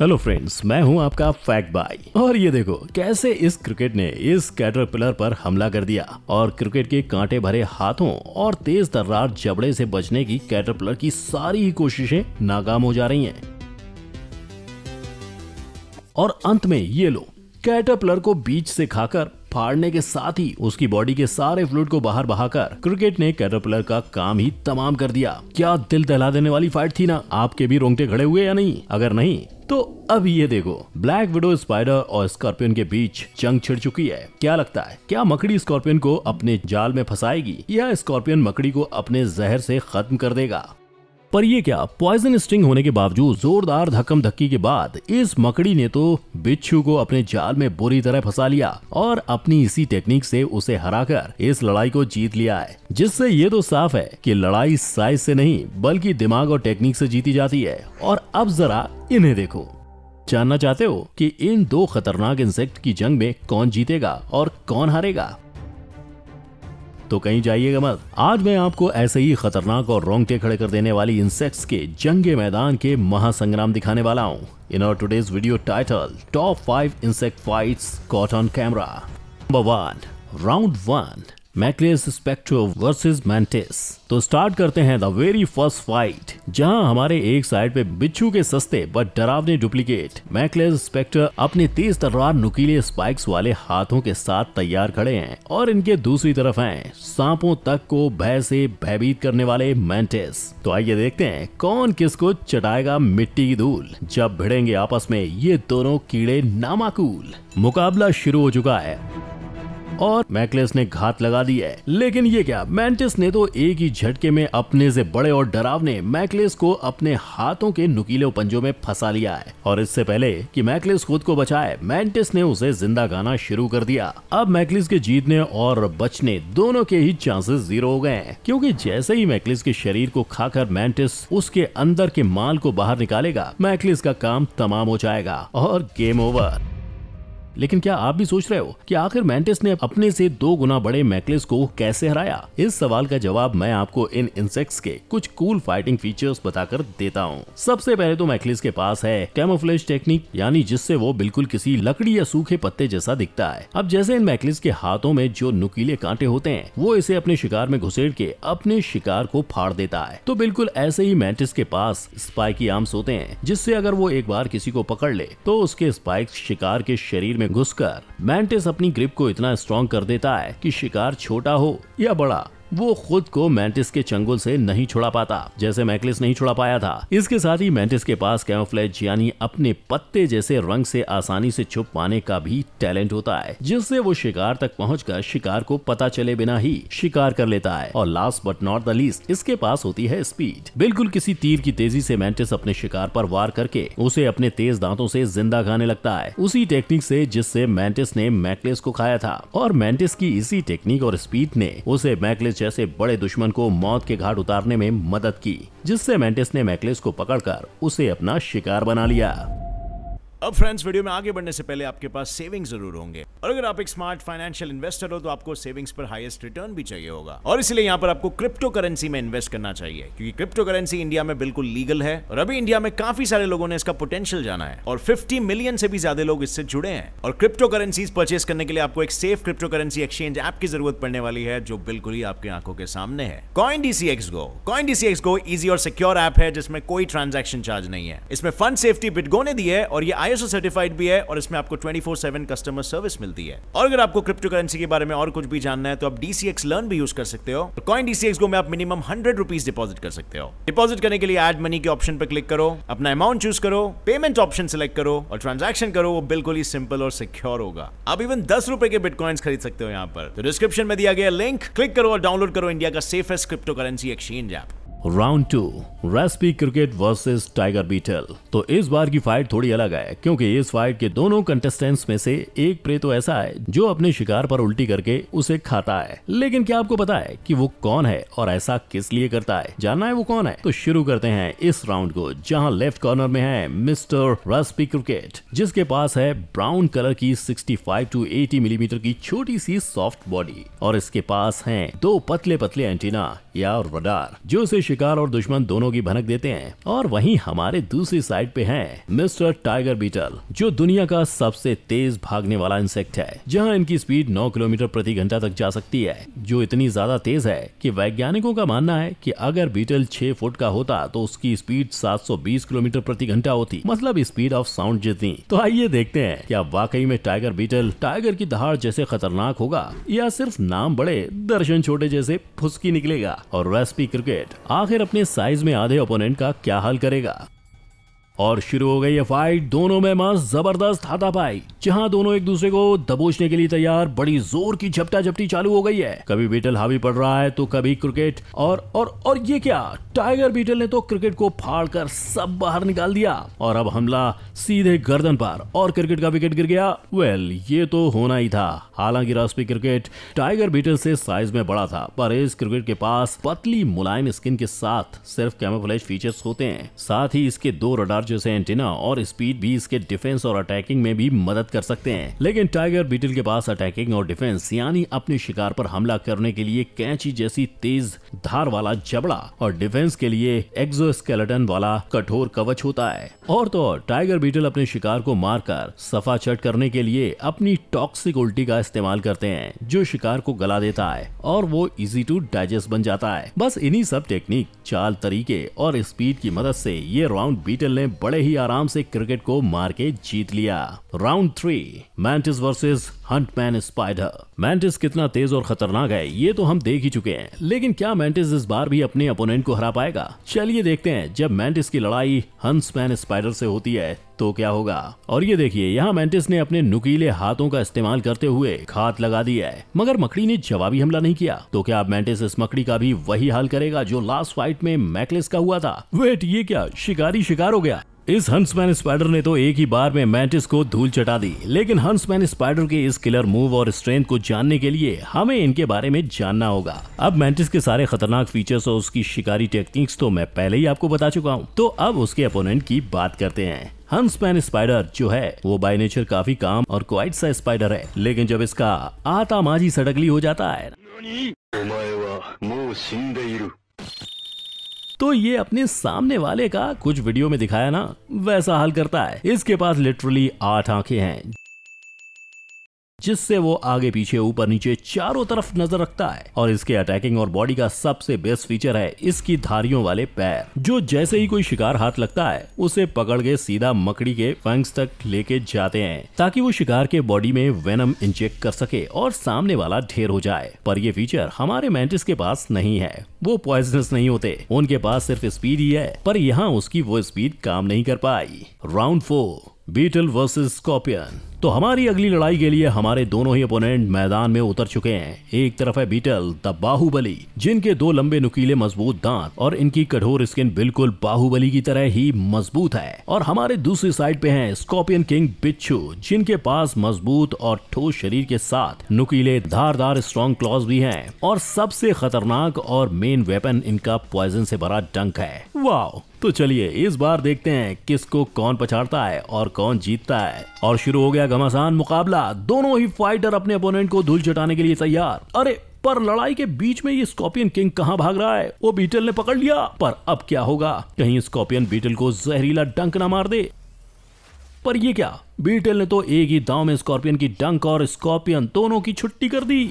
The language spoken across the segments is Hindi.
हेलो फ्रेंड्स मैं हूं आपका फैक्ट बाई और ये देखो कैसे इस क्रिकेट ने इस कैटर पिलर पर हमला कर दिया और क्रिकेट के कांटे भरे हाथों और तेज तर्रार जबड़े से बचने की कैटर पिलर की सारी ही कोशिशें नाकाम हो जा रही हैं और अंत में ये लो कैटर पिलर को बीच से खाकर फाड़ने के साथ ही उसकी बॉडी के सारे फ्लूड को बाहर बहाकर क्रिकेट ने कैटरपिलर का काम ही तमाम कर दिया क्या दिल दहला देने वाली फाइट थी ना आपके भी रोंगटे खड़े हुए या नहीं अगर नहीं तो अब ये देखो ब्लैक विडो स्पाइडर और स्कॉर्पियन के बीच जंग छिड़ चुकी है क्या लगता है क्या मकड़ी स्कॉर्पियन को अपने जाल में फंसाएगी या स्कॉर्पियन मकड़ी को अपने जहर से खत्म कर देगा पर ये क्या पॉइजन स्टिंग होने के बावजूद जोरदार धक्कम धक्की के बाद इस मकड़ी ने तो बिच्छू को अपने जाल में बुरी तरह फंसा लिया और अपनी इसी टेक्निक से उसे हराकर इस लड़ाई को जीत लिया है जिससे ये तो साफ है कि लड़ाई साइज से नहीं बल्कि दिमाग और टेक्निक से जीती जाती है और अब जरा इन्हें देखो जानना चाहते हो कि इन दो खतरनाक इंसेक्ट की जंग में कौन जीतेगा और कौन हारेगा तो कहीं जाइएगा मत आज मैं आपको ऐसे ही खतरनाक और रोंगटे खड़े कर देने वाली इंसेक्ट्स के जंगे मैदान के महासंग्राम दिखाने वाला हूँ इन और today's video title top five insect fights caught on camera number one round one मैकलेस स्पेक्ट्रो वर्सेस मैंटिस तो स्टार्ट करते हैं द वेरी फर्स्ट फाइट जहां हमारे एक साइड पे बिच्छू के सस्ते बट डरावने डुप्लीकेट मैकलेस स्पेक्टर अपने तेज तर्रार नुकीले स्पाइक्स वाले हाथों के साथ तैयार खड़े हैं और इनके दूसरी तरफ हैं सांपों तक को भय से भयभीत करने वाले मैंटिस तो आइए देखते हैं कौन किसको चटाएगा मिट्टी की धूल जब भिड़ेंगे आपस में ये दोनों कीड़े नामाकूल मुकाबला शुरू हो चुका है और मैकलेस ने घात लगा दी है लेकिन ये क्या मैंटिस ने तो एक ही झटके में अपने से बड़े और डरावने मैकलेस को अपने हाथों के नुकीले पंजों में फंसा लिया है और इससे पहले कि मैकलेस खुद को बचाए मैंटिस ने उसे जिंदा गाना शुरू कर दिया अब मैकलिस के जीतने और बचने दोनों के ही चांसेस जीरो हो गए क्यूँकी क्योंकि जैसे ही मैकलिस के शरीर को खाकर मैंटिस उसके अंदर के माल को बाहर निकालेगा मैकलिस का काम तमाम हो जाएगा और गेम ओवर लेकिन क्या आप भी सोच रहे हो कि आखिर मैंटिस ने अपने से दो गुना बड़े मैकलिस को कैसे हराया इस सवाल का जवाब मैं आपको इन इंसेक्ट्स के कुछ कूल फाइटिंग फीचर्स बताकर देता हूँ सबसे पहले तो मैकलिस के पास है कैमोफ्लेज टेक्निक यानी जिससे वो बिल्कुल किसी लकड़ी या सूखे पत्ते जैसा दिखता है अब जैसे इन मैकलिस के हाथों में जो नुकीले कांटे होते हैं वो इसे अपने शिकार में घुसेड़ के अपने शिकार को फाड़ देता है तो बिल्कुल ऐसे ही मैंटिस के पास स्पाइकी आर्म्स होते हैं जिससे अगर वो एक बार किसी को पकड़ ले तो उसके स्पाइक शिकार के शरीर में घुसकर मैंटिस अपनी ग्रिप को इतना स्ट्रॉन्ग कर देता है कि शिकार छोटा हो या बड़ा वो खुद को मैंटिस के चंगुल से नहीं छुड़ा पाता जैसे मैकलिस नहीं छुड़ा पाया था इसके साथ ही मैंटिस के पास कैमोफ्लेज यानी अपने पत्ते जैसे रंग से आसानी से छुप पाने का भी टैलेंट होता है जिससे वो शिकार तक पहुँच शिकार को पता चले बिना ही शिकार कर लेता है और last but not the least इसके पास होती है स्पीड बिल्कुल किसी तीर की तेजी ऐसी मैंटिस अपने शिकार आरोप वार करके उसे अपने तेज दांतों ऐसी जिंदा खाने लगता है उसी टेक्निक ऐसी जिससे मैंटिस ने मैकलिस को खाया था और मैंटिस की इसी टेक्निक और स्पीड ने उसे मैकलिस जैसे बड़े दुश्मन को मौत के घाट उतारने में मदद की जिससे मेंटिस ने मैकलिस को पकड़कर उसे अपना शिकार बना लिया अब फ्रेंड्स वीडियो में आगे बढ़ने से पहले आपके पास सेविंग्स जरूर होंगे और अगर आप एक स्मार्ट फाइनेंशियल इन्वेस्टर हो तो आपको सेविंग्स पर हाईएस्ट रिटर्न भी चाहिए होगा और इसलिए यहाँ पर आपको क्रिप्टो करेंसी में इन्वेस्ट करना चाहिए क्योंकि क्रिप्टो करेंसी इंडिया में बिल्कुल लीगल है और अभी इंडिया में काफी सारे लोगों ने इसका पोटेंशियल जाना है और फिफ्टी मिलियन से भी ज्यादा लोग इससे जुड़े हैं और क्रिप्टो करेंसी परचेस करने के लिए आपको एक safe crypto currency exchange app की जरूरत पड़ने वाली है जो बिल्कुल ही आपके आंखों के सामने है coin DC X go coin DC X go easy और सिक्योर ऐप है जिसमें कोई ट्रांजेक्शन चार्ज नहीं है इसमें फंड सेफ्टी बिटगो ने दी है और ये आईएसओ सर्टिफाइड भी है और इसमें आपको 24/7 कस्टमर सर्विस मिलती है और अगर आपको क्रिप्टो करेंसी के बारे में और कुछ भी जानना है तो आप डीसीएक्स लर्न भी यूज कर सकते हो कॉइन तो डीसीएक्स को में आप मिनिमम हंड्रेड रुपीज डिपॉजिट कर सकते हो डिपॉजिट करने के लिए एड मनी के ऑप्शन पर क्लिक करो अपना अमाउंट चूज करो पेमेंट ऑप्शन सिलेक्ट करो और ट्रांजेक्शन करो वो बिल्कुल ही सिंपल और सिक्योर होगा आप इवन दस रुपए के बिटकॉइंस खरीद सकते हो यहाँ पर तो डिस्क्रिप्शन में दिया गया लिंक क्लिक करो और डाउनलोड करो इंडिया का safest crypto currency exchange app round two raspy cricket versus tiger beetle तो इस बार की फाइट थोड़ी अलग है क्योंकि इस फाइट के दोनों कंटेस्टेंट्स में से एक प्रे तो ऐसा है जो अपने शिकार पर उल्टी करके उसे खाता है लेकिन क्या आपको पता है कि वो कौन है और ऐसा किस लिए करता है जानना है वो कौन है तो शुरू करते हैं इस राउंड को जहाँ लेफ्ट कॉर्नर में है मिस्टर रेस्पी क्रिकेट जिसके पास है ब्राउन कलर की sixty five to eighty millimetre की छोटी सी सॉफ्ट बॉडी और इसके पास है दो पतले पतले एंटीना या रडार जो उसे शिकार और दुश्मन दोनों की भनक देते हैं और वहीं हमारे दूसरी साइड पे हैं मिस्टर टाइगर बीटल जो दुनिया का सबसे तेज भागने वाला इंसेक्ट है जहां इनकी स्पीड 9 किलोमीटर प्रति घंटा तक जा सकती है जो इतनी ज्यादा तेज है कि वैज्ञानिकों का मानना है कि अगर बीटल 6 फुट का होता तो उसकी स्पीड 720 किलोमीटर प्रति घंटा होती मतलब स्पीड ऑफ साउंड जितनी तो आइए देखते हैं क्या वाकई में टाइगर बीटल टाइगर की दहाड़ जैसे खतरनाक होगा या सिर्फ नाम बड़े दर्शन छोटे जैसे फुसकी निकलेगा और रेस्पी क्रिकेट आखिर अपने साइज में आधे ओपोनेंट का क्या हाल करेगा और शुरू हो गई ये फाइट दोनों में मां जबरदस्त हाथापाई जहां दोनों एक दूसरे को दबोचने के लिए तैयार बड़ी जोर की झपटा झपटी चालू हो गई है कभी बीटल हावी पड़ रहा है तो कभी क्रिकेट और और और ये क्या टाइगर बीटल ने तो क्रिकेट को फाड़ कर सब बाहर निकाल दिया और अब हमला सीधे गर्दन पर और क्रिकेट का विकेट गिर गया वेल ये तो होना ही था हालांकि रास्पी क्रिकेट टाइगर बीटल से साइज में बड़ा था पर इस क्रिकेट के पास पतली मुलायम स्किन के साथ सिर्फ कैमोफ्लेज फीचर्स होते हैं साथ ही इसके दो रडार चार्जेस एंटीना और स्पीड भी इसके डिफेंस और अटैकिंग में भी मदद कर सकते हैं लेकिन टाइगर बीटल के पास अटैकिंग और डिफेंस यानी अपने शिकार पर हमला करने के लिए कैंची जैसी तेज धार वाला जबड़ा और डिफेंस के लिए एक्सो वाला कठोर कवच होता है और तो टाइगर बीटल अपने शिकार को मारकर सफा चट करने के लिए अपनी टॉक्सिक उल्टी का इस्तेमाल करते हैं जो शिकार को गला देता है और वो इजी टू डाइजेस्ट बन जाता है बस इन्हीं सब टेक्निक चाल तरीके और स्पीड की मदद से ये राउंड बीटल ने बड़े ही आराम से क्रिकेट को मार के जीत लिया round three mantis versus huntsman spider mantis कितना तेज और खतरनाक है ये तो हम देख ही चुके हैं लेकिन क्या मैंटिस इस बार भी अपने अपोनेंट को हरा पाएगा चलिए देखते हैं जब मैंटिस की लड़ाई हंसमैन स्पाइडर से होती है तो क्या होगा और ये देखिए यहाँ मैंटिस ने अपने नुकीले हाथों का इस्तेमाल करते हुए घात लगा दी है मगर मकड़ी ने जवाबी हमला नहीं किया तो क्या मैंटिस इस मकड़ी का भी वही हाल करेगा जो लास्ट फाइट में मैकलिस का हुआ था वेट ये क्या शिकारी शिकार हो गया इस हंसमैन स्पाइडर ने तो एक ही बार में मैंटिस को धूल चटा दी लेकिन हंसमैन स्पाइडर के इस किलर मूव और स्ट्रेंथ को जानने के लिए हमें इनके बारे में जानना होगा अब मैंटिस के सारे खतरनाक फीचर्स और उसकी शिकारी टेक्निक्स तो मैं पहले ही आपको बता चुका हूँ तो अब उसके अपोनेंट की बात करते हैं हंसमैन स्पाइडर जो है वो बाय नेचर काफी काम और क्वाइट सा स्पाइडर है लेकिन जब इसका आता माझी सडकली हो जाता है तो ये अपने सामने वाले का कुछ वीडियो में दिखाया ना वैसा हल करता है इसके पास लिटरली आठ आंखें हैं जिससे वो आगे पीछे ऊपर नीचे चारों तरफ नजर रखता है और इसके अटैकिंग और बॉडी का सबसे बेस्ट फीचर है इसकी धारियों वाले पैर जो जैसे ही कोई शिकार हाथ लगता है उसे पकड़ के सीधा मकड़ी के फंग्स तक लेके जाते हैं ताकि वो शिकार के बॉडी में वेनम इंजेक्ट कर सके और सामने वाला ढेर हो जाए पर ये फीचर हमारे मेंटिस के पास नहीं है वो पॉइजनस नहीं होते उनके पास सिर्फ स्पीड ही है पर यहाँ उसकी वो स्पीड काम नहीं कर पाई round four beetle versus scorpion तो हमारी अगली लड़ाई के लिए हमारे दोनों ही अपोनेंट मैदान में उतर चुके हैं एक तरफ है बीटल द बाहुबली जिनके दो लंबे नुकीले मजबूत दांत और इनकी कठोर स्किन बिल्कुल बाहुबली की तरह ही मजबूत है और हमारे दूसरी साइड पे हैं स्कॉर्पियन किंग बिच्छू जिनके पास मजबूत और ठोस शरीर के साथ नुकीले धारदार स्ट्रॉन्ग क्लॉज भी है और सबसे खतरनाक और मेन वेपन इनका पॉइजन से भरा डंक है वाह तो चलिए इस बार देखते हैं किसको कौन पछाड़ता है और कौन जीतता है और शुरू हो गया घमासान मुकाबला दोनों ही फाइटर अपने अपोनेंट को धूल चटाने के लिए तैयार अरे पर लड़ाई के बीच में ये स्कॉर्पियन किंग कहाँ भाग रहा है वो बीटल ने पकड़ लिया पर अब क्या होगा कहीं स्कॉर्पियन बीटल को जहरीला डंक ना मार दे पर ये क्या बीटल ने तो एक ही दांव में स्कॉर्पियन की डंक और स्कॉर्पियन दोनों की छुट्टी कर दी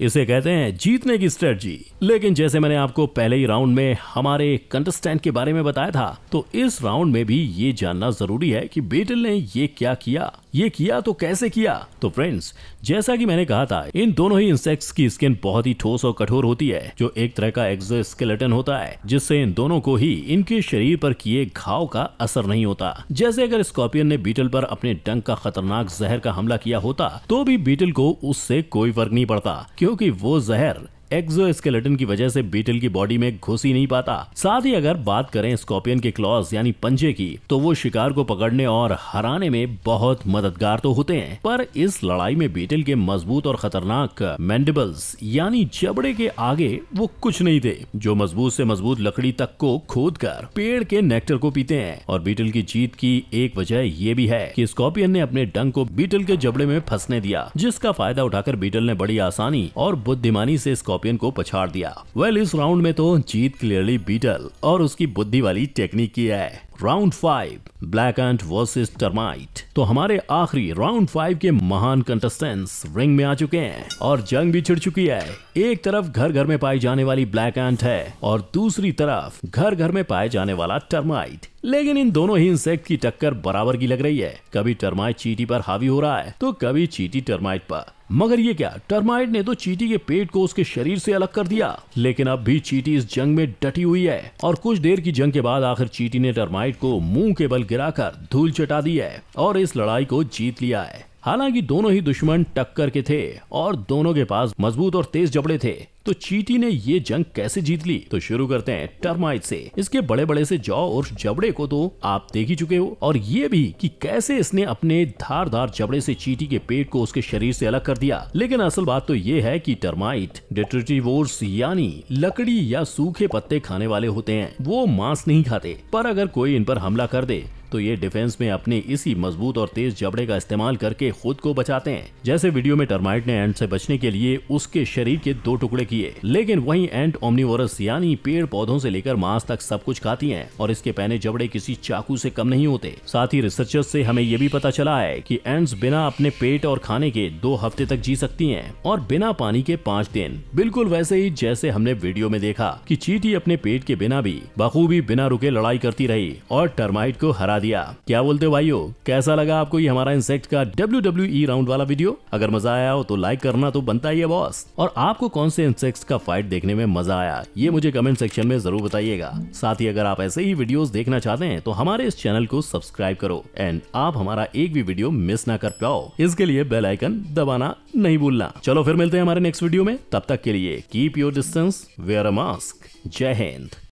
इसे कहते हैं जीतने की स्ट्रेटजी लेकिन जैसे मैंने आपको पहले ही राउंड में हमारे कंटेस्टेंट के बारे में बताया था तो इस राउंड में भी ये जानना जरूरी है कि बेटल ने ये क्या किया ये किया तो कैसे किया तो फ्रेंड्स जैसा कि मैंने कहा था इन दोनों ही इंसेक्ट्स की स्किन बहुत ही ठोस और कठोर होती है जो एक तरह का एक्सो होता है जिससे इन दोनों को ही इनके शरीर पर किए घाव का असर नहीं होता जैसे अगर स्कॉर्पियन ने बीटल पर अपने डंक का खतरनाक जहर का हमला किया होता तो भी बीटल को उससे कोई फर्क नहीं पड़ता क्योंकि वो जहर एक्सोस्केलेटन की वजह से बीटल की बॉडी में घुस ही नहीं पाता साथ ही अगर बात करें स्कॉर्पियन के क्लॉज यानी पंजे की तो वो शिकार को पकड़ने और हराने में बहुत मददगार तो होते हैं पर इस लड़ाई में बीटल के मजबूत और खतरनाक मैंडिबल्स यानी जबड़े के आगे वो कुछ नहीं थे जो मजबूत से मजबूत लकड़ी तक को खोद कर पेड़ के नेक्टर को पीते हैं और बीटल की जीत की एक वजह ये भी है की स्कॉर्पियन ने अपने डंग को बीटल के जबड़े में फंसने दिया जिसका फायदा उठाकर बीटल ने बड़ी आसानी और बुद्धिमानी ऐसी स्कॉर्पियन को पछाड़ दिया वेल well, इस राउंड में तो जीत क्लियरली बीटल और उसकी बुद्धि वाली टेक्निक की है round five black ant versus termite तो हमारे आखिरी राउंड फाइव के महान कंटेस्टेंट्स रिंग में आ चुके हैं और जंग भी छिड़ चुकी है एक तरफ घर घर में पाई जाने वाली ब्लैक एंड है और दूसरी तरफ घर घर में पाए जाने वाला टर्माइट लेकिन इन दोनों ही इंसेक्ट की टक्कर बराबर की लग रही है कभी टर्माइट चीटी पर हावी हो रहा है तो कभी चीटी टर्माइट पर मगर ये क्या टर्माइट ने तो चीटी के पेट को उसके शरीर से अलग कर दिया लेकिन अब भी चीटी इस जंग में डटी हुई है और कुछ देर की जंग के बाद आखिर चीटी ने टर्माइट नाइट को मुंह के बल गिराकर धूल चटा दी है और इस लड़ाई को जीत लिया है हालांकि दोनों ही दुश्मन टक्कर के थे और दोनों के पास मजबूत और तेज जबड़े थे तो चीटी ने ये जंग कैसे जीत ली तो शुरू करते हैं टर्माइट से इसके बड़े बड़े से जौ और जबड़े को तो आप देख ही चुके हो और ये भी कि कैसे इसने अपने धारदार जबड़े से चीटी के पेट को उसके शरीर से अलग कर दिया लेकिन असल बात तो ये है कि टर्माइट डिट्रिटिवोर्स यानी लकड़ी या सूखे पत्ते खाने वाले होते हैं वो मांस नहीं खाते पर अगर कोई इन पर हमला कर दे तो ये डिफेंस में अपने इसी मजबूत और तेज जबड़े का इस्तेमाल करके खुद को बचाते हैं जैसे वीडियो में टर्माइट ने एंड से बचने के लिए उसके शरीर के दो टुकड़े किए लेकिन वही एंट ओमनिवरस यानी पेड़ पौधों से लेकर मांस तक सब कुछ खाती है और इसके पहने जबड़े किसी चाकू से कम नहीं होते साथ ही रिसर्चर्स से हमें ये भी पता चला है कि एंड्स बिना अपने पेट और खाने के दो हफ्ते तक जी सकती हैं और बिना पानी के पाँच दिन बिल्कुल वैसे ही जैसे हमने वीडियो में देखा कि चीटी अपने पेट के बिना भी बखूबी बिना रुके लड़ाई करती रही और टर्माइट को हरा दिया क्या बोलते हो भाइयों कैसा लगा आपको ये हमारा इंसेक्ट का डब्ल्यू डब्ल्यू राउंड वाला वीडियो अगर मजा आया हो तो लाइक करना तो बनता ही है बॉस और आपको कौन से इंसेक्ट का फाइट देखने में मजा आया ये मुझे कमेंट सेक्शन में जरूर बताइएगा साथ ही अगर आप ऐसे ही वीडियो देखना चाहते हैं तो हमारे इस चैनल को सब्सक्राइब करो एंड आप हमारा एक भी वीडियो मिस ना कर पाओ इसके लिए बेल आइकन दबाना नहीं भूलना चलो फिर मिलते हैं हमारे नेक्स्ट वीडियो में तब तक के लिए keep your distance wear a mask जय हिंद